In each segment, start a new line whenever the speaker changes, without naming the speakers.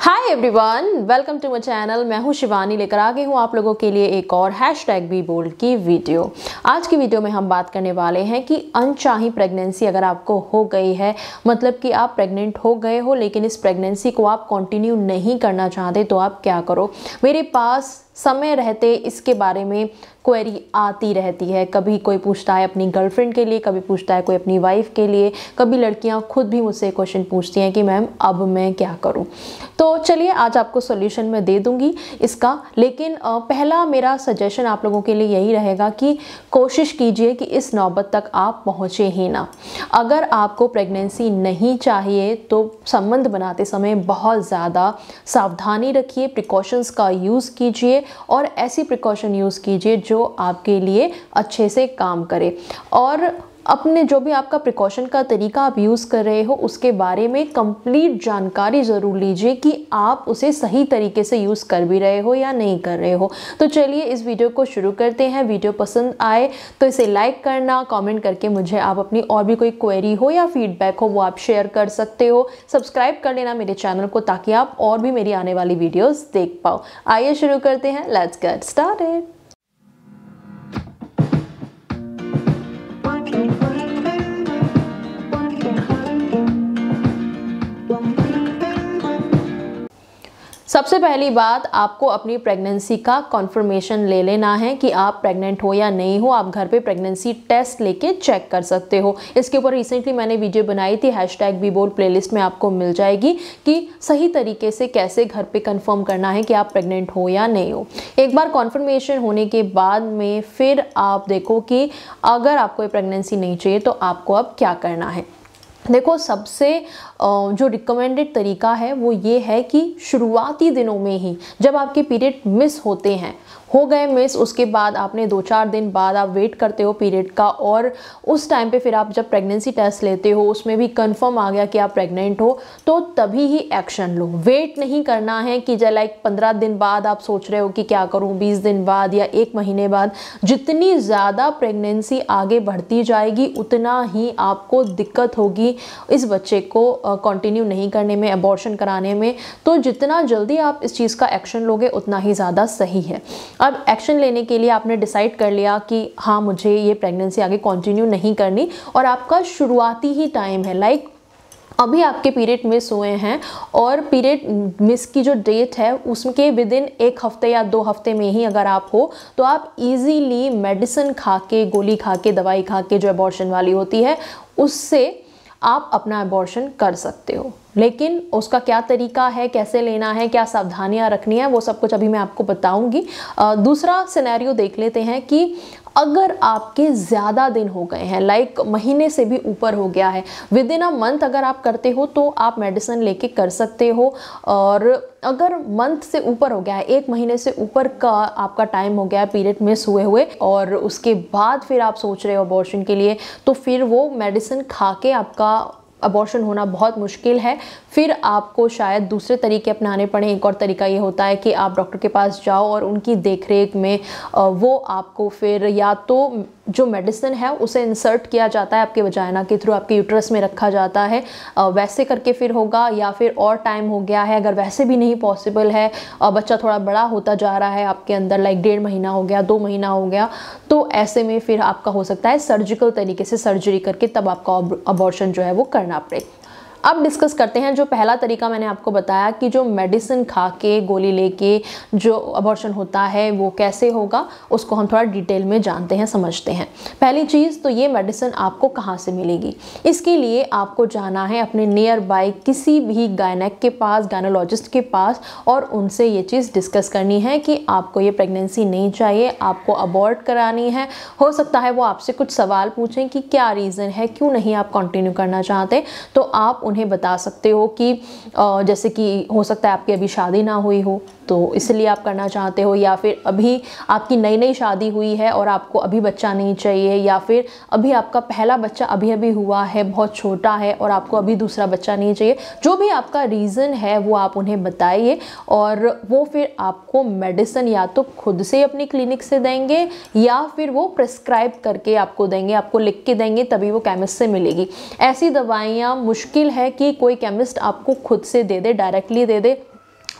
hi everyone welcome to my channel मैं हूं शिवानी लेकर आ गई हूं आप लोगों के लिए एक और हैश टैग बी बोल्ड की वीडियो आज की वीडियो में हम बात करने वाले हैं कि अनचाही प्रेगनेंसी अगर आपको हो गई है मतलब कि आप प्रेग्नेंट हो गए हो लेकिन इस प्रेगनेंसी को आप कंटिन्यू नहीं करना चाहते तो आप क्या करो मेरे पास समय रहते इसके बारे में क्वेरी आती रहती है कभी कोई पूछता है अपनी गर्लफ्रेंड के लिए कभी पूछता है कोई अपनी वाइफ के लिए कभी लड़कियां खुद भी मुझसे क्वेश्चन पूछती हैं कि मैम अब मैं क्या करूं तो चलिए आज आपको सोल्यूशन मैं दे दूंगी इसका लेकिन पहला मेरा सजेशन आप लोगों के लिए यही रहेगा कि कोशिश कीजिए कि इस नौबत तक आप पहुँचे ही ना अगर आपको प्रेगनेंसी नहीं चाहिए तो संबंध बनाते समय बहुत ज़्यादा सावधानी रखिए प्रिकॉशंस का यूज़ कीजिए और ऐसी प्रिकॉशन यूज़ कीजिए जो आपके लिए अच्छे से काम करे और अपने जो भी आपका प्रिकॉशन का तरीका आप यूज़ कर रहे हो उसके बारे में कंप्लीट जानकारी ज़रूर लीजिए कि आप उसे सही तरीके से यूज़ कर भी रहे हो या नहीं कर रहे हो तो चलिए इस वीडियो को शुरू करते हैं वीडियो पसंद आए तो इसे लाइक करना कमेंट करके मुझे आप अपनी और भी कोई क्वेरी हो या फीडबैक हो वो आप शेयर कर सकते हो सब्सक्राइब कर लेना मेरे चैनल को ताकि आप और भी मेरी आने वाली वीडियोज़ देख पाओ आइए शुरू करते हैं लेट्स गेट स्टार्ट सबसे पहली बात आपको अपनी प्रेगनेंसी का कॉन्फर्मेशन ले लेना है कि आप प्रेग्नेंट हो या नहीं हो आप घर पे प्रेगनेंसी टेस्ट लेके चेक कर सकते हो इसके ऊपर रिसेंटली मैंने वीडियो बनाई थी hashtag be bold play में आपको मिल जाएगी कि सही तरीके से कैसे घर पर कन्फर्म करना है कि आप प्रेगनेंट हो या नहीं हो एक बार कॉन्फर्मेशन होने के बाद में फिर आप देखो कि अगर आपको ये प्रेगनेंसी नहीं चाहिए तो आपको अब क्या करना है देखो सबसे जो रिकमेंडेड तरीका है वो ये है कि शुरुआती दिनों में ही जब आपके पीरियड मिस होते हैं हो गए मिस उसके बाद आपने दो चार दिन बाद आप वेट करते हो पीरियड का और उस टाइम पे फिर आप जब प्रेगनेंसी टेस्ट लेते हो उसमें भी कंफर्म आ गया कि आप प्रेग्नेंट हो तो तभी ही एक्शन लो वेट नहीं करना है कि जब लाइक पंद्रह दिन बाद आप सोच रहे हो कि क्या करूँ बीस दिन बाद या एक महीने बाद जितनी ज़्यादा प्रेगनेंसी आगे बढ़ती जाएगी उतना ही आपको दिक्कत होगी इस बच्चे को कंटिन्यू नहीं करने में अबॉर्शन कराने में तो जितना जल्दी आप इस चीज़ का एक्शन लोगे उतना ही ज़्यादा सही है अब एक्शन लेने के लिए आपने डिसाइड कर लिया कि हाँ मुझे ये प्रेगनेंसी आगे कंटिन्यू नहीं करनी और आपका शुरुआती ही टाइम है लाइक like, अभी आपके पीरियड मिस हुए हैं और पीरियड मिस की जो डेट है उसके विद इन एक हफ्ते या दो हफ्ते में ही अगर आप हो तो आप इजीली मेडिसिन खा के गोली खा के दवाई खा के जो एबॉर्शन वाली होती है उससे आप अपना एबॉर्शन कर सकते हो लेकिन उसका क्या तरीका है कैसे लेना है क्या सावधानियां रखनी है वो सब कुछ अभी मैं आपको बताऊंगी दूसरा सिनेरियो देख लेते हैं कि अगर आपके ज़्यादा दिन हो गए हैं लाइक महीने से भी ऊपर हो गया है विद इन अ मंथ अगर आप करते हो तो आप मेडिसिन लेके कर सकते हो और अगर मंथ से ऊपर हो गया है एक महीने से ऊपर का आपका टाइम हो गया है पीरियड मिस हुए हुए और उसके बाद फिर आप सोच रहे हो अबॉर्शन के लिए तो फिर वो मेडिसिन खा के आपका अबॉर्शन होना बहुत मुश्किल है फिर आपको शायद दूसरे तरीके अपनाने पड़े एक और तरीका ये होता है कि आप डॉक्टर के पास जाओ और उनकी देखरेख में वो आपको फिर या तो जो मेडिसिन है उसे इंसर्ट किया जाता है आपके वजाइना के थ्रू आपके यूट्रस में रखा जाता है वैसे करके फिर होगा या फिर और टाइम हो गया है अगर वैसे भी नहीं पॉसिबल है और बच्चा थोड़ा बड़ा होता जा रहा है आपके अंदर लाइक डेढ़ महीना हो गया दो महीना हो गया तो ऐसे में फिर आपका हो सकता है सर्जिकल तरीके से सर्जरी करके तब आपका अबॉर्शन जो है वो करना पड़े अब डिस्कस करते हैं जो पहला तरीका मैंने आपको बताया कि जो मेडिसिन खा के गोली लेके जो अबॉर्शन होता है वो कैसे होगा उसको हम थोड़ा डिटेल में जानते हैं समझते हैं पहली चीज़ तो ये मेडिसिन आपको कहाँ से मिलेगी इसके लिए आपको जाना है अपने नियर बाय किसी भी गायनेक के पास गायनोलॉजिस्ट के पास और उनसे ये चीज़ डिस्कस करनी है कि आपको ये प्रेगनेंसी नहीं चाहिए आपको अबॉर्ट करानी है हो सकता है वो आपसे कुछ सवाल पूछें कि क्या रीज़न है क्यों नहीं आप कंटिन्यू करना चाहते तो आप उन्हें बता सकते हो कि जैसे कि हो सकता है आपकी अभी शादी ना हुई हो तो इसलिए आप करना चाहते हो या फिर अभी आपकी नई नई शादी हुई है और आपको अभी बच्चा नहीं चाहिए या फिर अभी आपका पहला बच्चा अभी अभी हुआ है बहुत छोटा है और आपको अभी दूसरा बच्चा नहीं चाहिए जो भी आपका रीज़न है वो आप उन्हें बताइए और वो फिर आपको मेडिसिन या तो खुद से अपनी क्लिनिक से देंगे या फिर वो प्रिस्क्राइब करके आपको देंगे आपको लिख के देंगे तभी वो केमिस्ट से मिलेगी ऐसी दवाइयाँ मुश्किल है कि कोई केमिस्ट आपको खुद से दे दे डायरेक्टली दे दे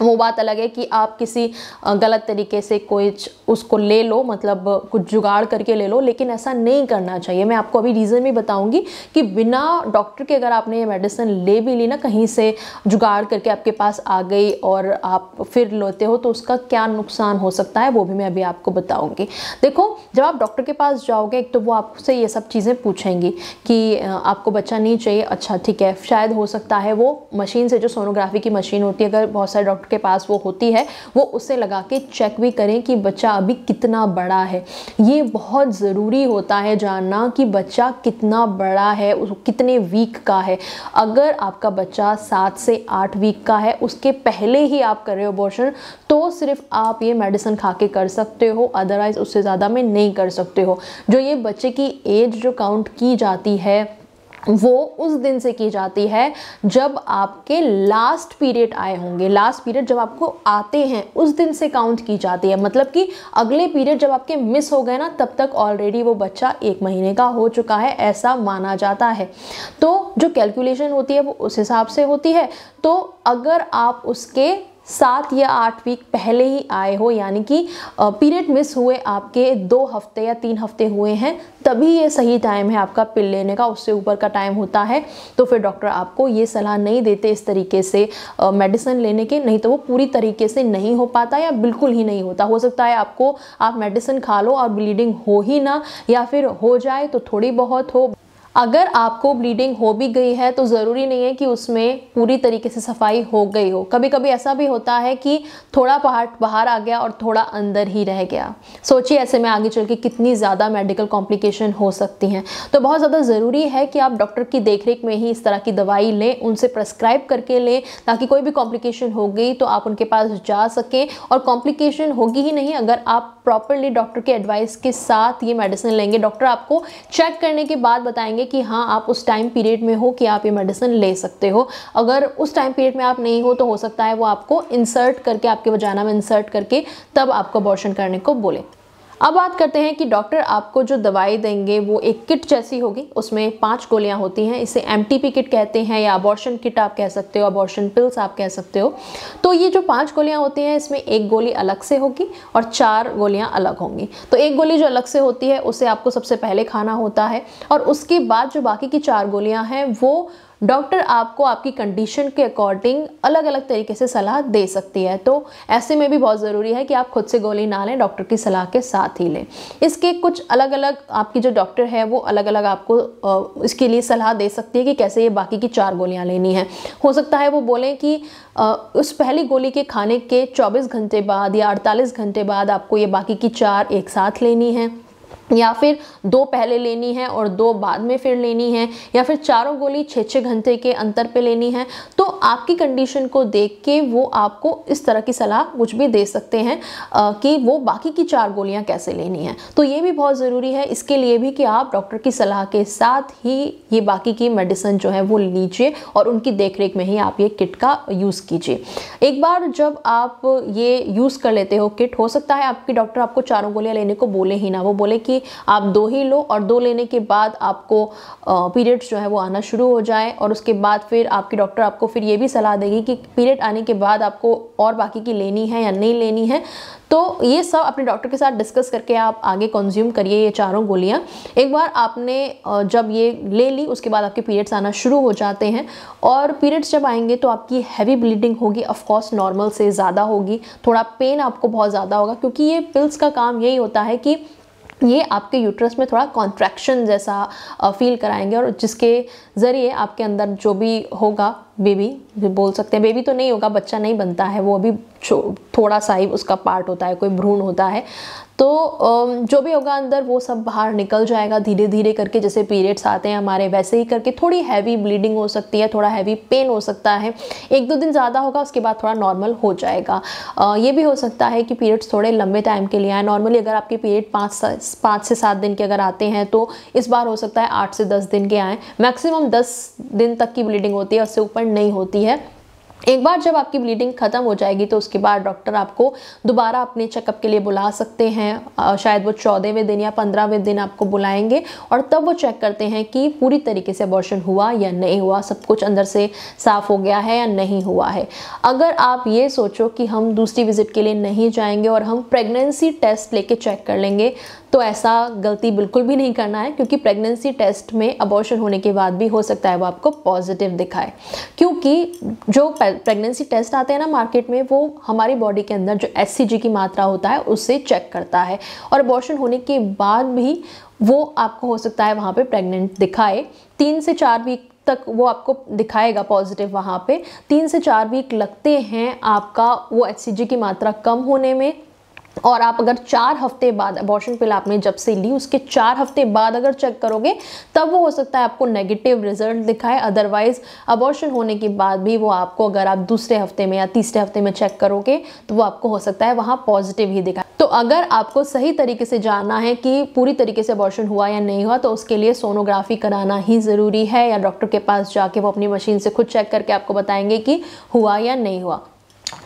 वो बात अलग है कि आप किसी गलत तरीके से कोई उसको ले लो मतलब कुछ जुगाड़ करके ले लो लेकिन ऐसा नहीं करना चाहिए मैं आपको अभी रीज़न भी बताऊंगी कि बिना डॉक्टर के अगर आपने ये मेडिसिन ले भी ली ना कहीं से जुगाड़ करके आपके पास आ गई और आप फिर लेते हो तो उसका क्या नुकसान हो सकता है वो भी मैं अभी आपको बताऊँगी देखो जब आप डॉक्टर के पास जाओगे एक तो वो आपसे ये सब चीज़ें पूछेंगी कि आपको बच्चा नहीं चाहिए अच्छा ठीक है शायद हो सकता है वो मशीन से जो सोनोग्राफी की मशीन होती है अगर बहुत सारे डॉक्टर के पास वो होती है वो उसे लगा के चेक भी करें कि बच्चा अभी कितना बड़ा है ये बहुत ज़रूरी होता है जानना कि बच्चा कितना बड़ा है कितने वीक का है अगर आपका बच्चा सात से आठ वीक का है उसके पहले ही आप कर रहे हो अबॉर्शन तो सिर्फ आप ये मेडिसिन खा के कर सकते हो अदरवाइज़ उससे ज़्यादा में नहीं कर सकते हो जो ये बच्चे की एज जो काउंट की जाती है वो उस दिन से की जाती है जब आपके लास्ट पीरियड आए होंगे लास्ट पीरियड जब आपको आते हैं उस दिन से काउंट की जाती है मतलब कि अगले पीरियड जब आपके मिस हो गए ना तब तक ऑलरेडी वो बच्चा एक महीने का हो चुका है ऐसा माना जाता है तो जो कैलकुलेशन होती है वो उस हिसाब से होती है तो अगर आप उसके सात या आठ वीक पहले ही आए हो यानी कि पीरियड मिस हुए आपके दो हफ्ते या तीन हफ्ते हुए हैं तभी ये सही टाइम है आपका पिल लेने का उससे ऊपर का टाइम होता है तो फिर डॉक्टर आपको ये सलाह नहीं देते इस तरीके से मेडिसिन लेने के नहीं तो वो पूरी तरीके से नहीं हो पाता या बिल्कुल ही नहीं होता हो सकता है आपको आप मेडिसिन खा लो और ब्लीडिंग हो ही ना या फिर हो जाए तो थोड़ी बहुत हो अगर आपको ब्लीडिंग हो भी गई है तो ज़रूरी नहीं है कि उसमें पूरी तरीके से सफाई हो गई हो कभी कभी ऐसा भी होता है कि थोड़ा पार्ट बाहर आ गया और थोड़ा अंदर ही रह गया सोचिए ऐसे में आगे चल के कितनी ज़्यादा मेडिकल कॉम्प्लिकेशन हो सकती हैं तो बहुत ज़्यादा ज़रूरी है कि आप डॉक्टर की देख में ही इस तरह की दवाई लें उनसे प्रस्क्राइब करके लें ताकि कोई भी कॉम्प्लिकेशन हो गई तो आप उनके पास जा सकें और कॉम्प्लिकेशन होगी ही नहीं अगर आप प्रॉपरली डॉक्टर के एडवाइस के साथ ये मेडिसिन लेंगे डॉक्टर आपको चेक करने के बाद बताएंगे कि हाँ आप उस टाइम पीरियड में हो कि आप ये मेडिसिन ले सकते हो अगर उस टाइम पीरियड में आप नहीं हो तो हो सकता है वो आपको इंसर्ट करके आपके वजाना में इंसर्ट करके तब आपको अबॉर्शन करने को बोले अब बात करते हैं कि डॉक्टर आपको जो दवाई देंगे वो एक किट जैसी होगी उसमें पांच गोलियां होती हैं इसे एम किट कहते हैं या अबॉर्शन किट आप कह सकते हो अबॉर्शन पिल्स आप कह सकते हो तो ये जो पांच गोलियां होती हैं इसमें एक गोली अलग से होगी और चार गोलियां अलग होंगी तो एक गोली जो अलग से होती है उसे आपको सबसे पहले खाना होता है और उसके बाद जो बाकी की चार गोलियाँ हैं वो डॉक्टर आपको आपकी कंडीशन के अकॉर्डिंग अलग अलग तरीके से सलाह दे सकती है तो ऐसे में भी बहुत ज़रूरी है कि आप खुद से गोली ना लें डॉक्टर की सलाह के साथ ही लें इसके कुछ अलग अलग आपकी जो डॉक्टर है वो अलग अलग आपको इसके लिए सलाह दे सकती है कि कैसे ये बाकी की चार गोलियाँ लेनी है हो सकता है वो बोलें कि उस पहली गोली के खाने के चौबीस घंटे बाद या अड़तालीस घंटे बाद आपको ये बाकी की चार एक साथ लेनी है या फिर दो पहले लेनी है और दो बाद में फिर लेनी है या फिर चारों गोली छः छः घंटे के अंतर पे लेनी है तो आपकी कंडीशन को देख के वो आपको इस तरह की सलाह कुछ भी दे सकते हैं आ, कि वो बाकी की चार गोलियां कैसे लेनी है तो ये भी बहुत ज़रूरी है इसके लिए भी कि आप डॉक्टर की सलाह के साथ ही ये बाकी की मेडिसिन जो है वो लीजिए और उनकी देख में ही आप ये किट का यूज़ कीजिए एक बार जब आप ये यूज़ कर लेते हो किट हो सकता है आपकी डॉक्टर आपको चारों गोलियाँ लेने को बोले ही ना वो बोले कि आप दो ही लो और दो लेने के बाद आपको पीरियड्स जो है वो आना शुरू हो जाए और उसके बाद फिर आपके डॉक्टर आपको फिर ये भी सलाह देगी कि पीरियड आने के बाद आपको और बाकी की लेनी है या नहीं लेनी है तो ये सब अपने डॉक्टर के साथ डिस्कस करके आप आगे कंज्यूम करिए ये चारों गोलियाँ एक बार आपने जब ये ले ली उसके बाद आपके पीरियड्स आना शुरू हो जाते हैं और पीरियड्स जब आएंगे तो आपकी हैवी ब्लीडिंग होगी ऑफकोर्स नॉर्मल से ज़्यादा होगी थोड़ा पेन आपको बहुत ज़्यादा होगा क्योंकि ये पिल्स का काम यही होता है कि ये आपके यूट्रस में थोड़ा कॉन्ट्रैक्शन जैसा फील कराएंगे और जिसके ज़रिए आपके अंदर जो भी होगा बेबी भी बोल सकते हैं बेबी तो नहीं होगा बच्चा नहीं बनता है वो अभी थोड़ा सा ही उसका पार्ट होता है कोई भ्रूण होता है तो जो भी होगा अंदर वो सब बाहर निकल जाएगा धीरे धीरे करके जैसे पीरियड्स आते हैं हमारे वैसे ही करके थोड़ी हैवी ब्लीडिंग हो सकती है थोड़ा हैवी पेन हो सकता है एक दो दिन ज़्यादा होगा उसके बाद थोड़ा नॉर्मल हो जाएगा ये भी हो सकता है कि पीरियड्स थोड़े लंबे टाइम के लिए आए नॉर्मली अगर आपके पीरियड पाँच पाँच से सात दिन के अगर आते हैं तो इस बार हो सकता है आठ से दस दिन के आएँ मैक्सिमम दस दिन तक की ब्लीडिंग होती है उससे ऊपर नहीं होती है एक बार जब आपकी ब्लीडिंग ख़त्म हो जाएगी तो उसके बाद डॉक्टर आपको दोबारा अपने चेकअप के लिए बुला सकते हैं शायद वो चौदहवें दिन या पंद्रहवें दिन आपको बुलाएंगे और तब वो चेक करते हैं कि पूरी तरीके से अबॉर्शन हुआ या नहीं हुआ सब कुछ अंदर से साफ़ हो गया है या नहीं हुआ है अगर आप ये सोचो कि हम दूसरी विज़िट के लिए नहीं जाएंगे और हम प्रेगनेंसी टेस्ट लेके चेक कर लेंगे तो ऐसा गलती बिल्कुल भी नहीं करना है क्योंकि प्रेगनेंसी टेस्ट में अबॉर्शन होने के बाद भी हो सकता है वो आपको पॉजिटिव दिखाए क्योंकि जो प्रेगनेंसी टेस्ट आते हैं ना मार्केट में वो हमारी बॉडी के अंदर जो एस की मात्रा होता है उससे चेक करता है और अबॉर्शन होने के बाद भी वो आपको हो सकता है वहाँ पे प्रेग्नेंट दिखाए तीन से चार वीक तक वो आपको दिखाएगा पॉजिटिव वहाँ पे तीन से चार वीक लगते हैं आपका वो एच की मात्रा कम होने में और आप अगर चार हफ्ते बाद अबॉर्शन पिल आपने जब से ली उसके चार हफ्ते बाद अगर चेक करोगे तब वो हो सकता है आपको नेगेटिव रिजल्ट दिखाए अदरवाइज़ अबॉर्शन होने के बाद भी वो आपको अगर आप दूसरे हफ्ते में या तीसरे हफ्ते में चेक करोगे तो वो आपको हो सकता है वहाँ पॉजिटिव ही दिखाए तो अगर आपको सही तरीके से जानना है कि पूरी तरीके से अबॉर्शन हुआ या नहीं हुआ तो उसके लिए सोनोग्राफी कराना ही ज़रूरी है या डॉक्टर के पास जाके वो अपनी मशीन से खुद चेक करके आपको बताएंगे कि हुआ या नहीं हुआ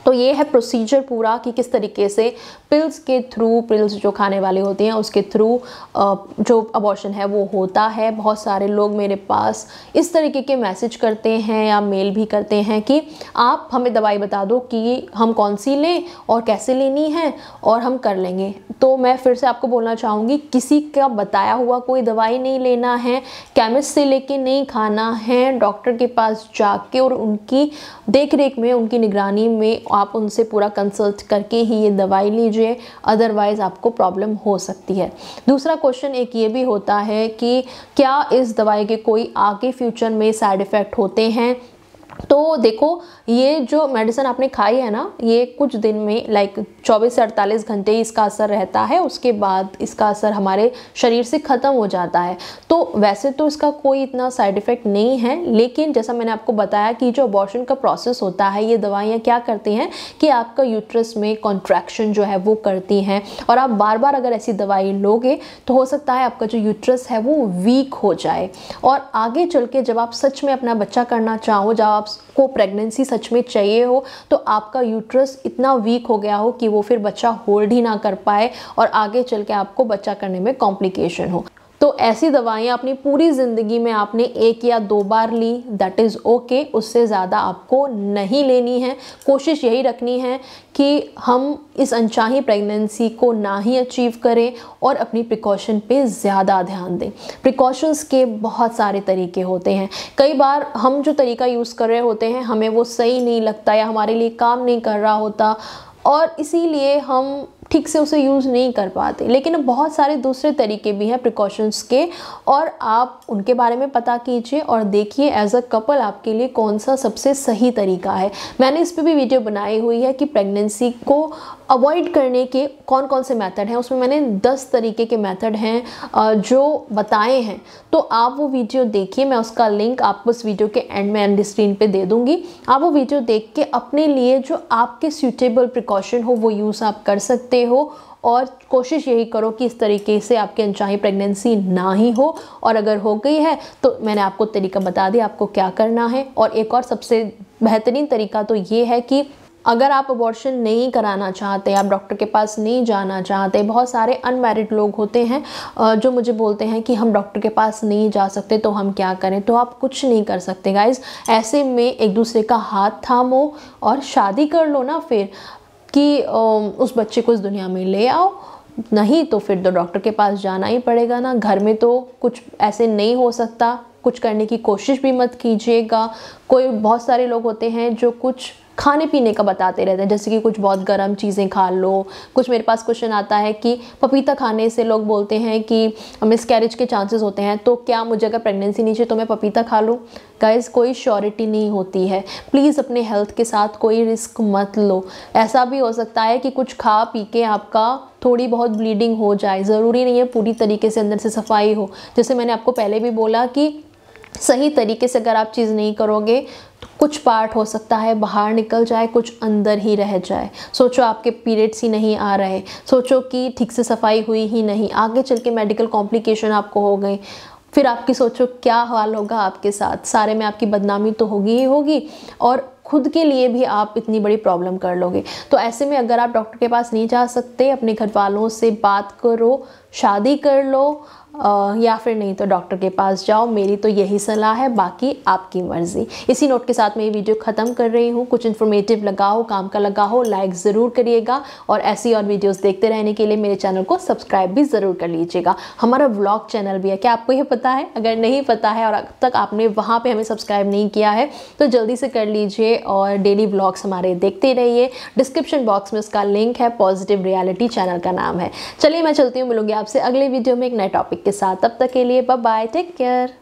तो ये है प्रोसीजर पूरा कि किस तरीके से पिल्स के थ्रू पिल्स जो खाने वाले होते हैं उसके थ्रू जो अबॉर्शन है वो होता है बहुत सारे लोग मेरे पास इस तरीके के मैसेज करते हैं या मेल भी करते हैं कि आप हमें दवाई बता दो कि हम कौन सी लें और कैसे लेनी है और हम कर लेंगे तो मैं फिर से आपको बोलना चाहूँगी किसी का बताया हुआ कोई दवाई नहीं लेना है केमिस्ट से लेके नहीं खाना है डॉक्टर के पास जाके और उनकी देख रेख में उनकी निगरानी में आप उनसे पूरा कंसल्ट करके ही ये दवाई लीजिए अदरवाइज़ आपको प्रॉब्लम हो सकती है दूसरा क्वेश्चन एक ये भी होता है कि क्या इस दवाई के कोई आगे फ्यूचर में साइड इफ़ेक्ट होते हैं तो देखो ये जो मेडिसिन आपने खाई है ना ये कुछ दिन में लाइक 24 से 48 घंटे इसका असर रहता है उसके बाद इसका असर हमारे शरीर से ख़त्म हो जाता है तो वैसे तो इसका कोई इतना साइड इफ़ेक्ट नहीं है लेकिन जैसा मैंने आपको बताया कि जो अबॉर्शन का प्रोसेस होता है ये दवाइयाँ क्या करती हैं कि आपका यूट्रस में कॉन्ट्रैक्शन जो है वो करती हैं और आप बार बार अगर ऐसी दवाई लोगे तो हो सकता है आपका जो यूट्रस है वो वीक हो जाए और आगे चल के जब आप सच में अपना बच्चा करना चाहो जब आप आपको प्रेगनेंसी सच में चाहिए हो तो आपका यूट्रस इतना वीक हो गया हो कि वो फिर बच्चा होल्ड ही ना कर पाए और आगे चल के आपको बच्चा करने में कॉम्प्लिकेशन हो ऐसी दवाइयाँ अपनी पूरी ज़िंदगी में आपने एक या दो बार ली दैट इज़ ओके उससे ज़्यादा आपको नहीं लेनी है कोशिश यही रखनी है कि हम इस अनचाही प्रेगनेंसी को ना ही अचीव करें और अपनी प्रिकॉशन पे ज़्यादा ध्यान दें प्रिकॉशंस के बहुत सारे तरीके होते हैं कई बार हम जो तरीका यूज़ कर रहे होते हैं हमें वो सही नहीं लगता या हमारे लिए काम नहीं कर रहा होता और इसीलिए हम ठीक से उसे यूज़ नहीं कर पाते लेकिन बहुत सारे दूसरे तरीके भी हैं प्रिकॉशंस के और आप उनके बारे में पता कीजिए और देखिए एज अ कपल आपके लिए कौन सा सबसे सही तरीका है मैंने इस पर भी वीडियो बनाई हुई है कि प्रेगनेंसी को अवॉइड करने के कौन कौन से मेथड हैं उसमें मैंने 10 तरीके के मेथड हैं जो बताए हैं तो आप वो वीडियो देखिए मैं उसका लिंक आपको उस वीडियो के एंड में एंड स्क्रीन पे दे दूँगी आप वो वीडियो देख के अपने लिए जो आपके सूटेबल प्रिकॉशन हो वो यूज़ आप कर सकते सकते हो और कोशिश यही करो कि इस तरीके से आपकी अनचाही प्रेगनेंसी ना ही हो और अगर हो गई है तो मैंने आपको तरीका बता दिया आपको क्या करना है और एक और सबसे बेहतरीन तरीका तो ये है कि अगर आप अबॉर्शन नहीं कराना चाहते आप डॉक्टर के पास नहीं जाना चाहते बहुत सारे अनमेरिड लोग होते हैं जो मुझे बोलते हैं कि हम डॉक्टर के पास नहीं जा सकते तो हम क्या करें तो आप कुछ नहीं कर सकते गाइज ऐसे में एक दूसरे का हाथ थामो और शादी कर लो ना फिर कि उस बच्चे को इस दुनिया में ले आओ नहीं तो फिर तो डॉक्टर के पास जाना ही पड़ेगा ना घर में तो कुछ ऐसे नहीं हो सकता कुछ करने की कोशिश भी मत कीजिएगा कोई बहुत सारे लोग होते हैं जो कुछ खाने पीने का बताते रहते हैं जैसे कि कुछ बहुत गर्म चीज़ें खा लो कुछ मेरे पास क्वेश्चन आता है कि पपीता खाने से लोग बोलते हैं कि मिस कैरेज के चांसेस होते हैं तो क्या मुझे अगर प्रेगनेंसी नीचे तो मैं पपीता खा लूँ गाइज कोई श्योरिटी नहीं होती है प्लीज़ अपने हेल्थ के साथ कोई रिस्क मत लो ऐसा भी हो सकता है कि कुछ खा पी के आपका थोड़ी बहुत ब्लीडिंग हो जाए ज़रूरी नहीं है पूरी तरीके से अंदर से सफाई हो जैसे मैंने आपको पहले भी बोला कि सही तरीके से अगर आप चीज़ नहीं करोगे तो कुछ पार्ट हो सकता है बाहर निकल जाए कुछ अंदर ही रह जाए सोचो आपके पीरियड्स ही नहीं आ रहे सोचो कि ठीक से सफाई हुई ही नहीं आगे चल के मेडिकल कॉम्प्लिकेशन आपको हो गए फिर आपकी सोचो क्या हाल होगा आपके साथ सारे में आपकी बदनामी तो होगी ही होगी और खुद के लिए भी आप इतनी बड़ी प्रॉब्लम कर लोगे तो ऐसे में अगर आप डॉक्टर के पास नहीं जा सकते अपने घर वालों से बात करो शादी कर लो या फिर नहीं तो डॉक्टर के पास जाओ मेरी तो यही सलाह है बाकी आपकी मर्ज़ी इसी नोट के साथ मैं ये वीडियो ख़त्म कर रही हूँ कुछ इन्फॉर्मेटिव लगा हो काम का लगा हो लाइक ज़रूर करिएगा और ऐसी और वीडियोस देखते रहने के लिए मेरे चैनल को सब्सक्राइब भी ज़रूर कर लीजिएगा हमारा व्लॉग चैनल भी है क्या आपको ये पता है अगर नहीं पता है और अब तक आपने वहाँ पर हमें सब्सक्राइब नहीं किया है तो जल्दी से कर लीजिए और डेली ब्लॉग्स हमारे देखते रहिए डिस्क्रिप्शन बॉक्स में उसका लिंक है पॉजिटिव रियालिटी चैनल का नाम है चलिए मैं चलती हूँ मिलूंगी आपसे अगले वीडियो में एक नए टॉपिक के साथ तब तक के लिए बाय टेक केयर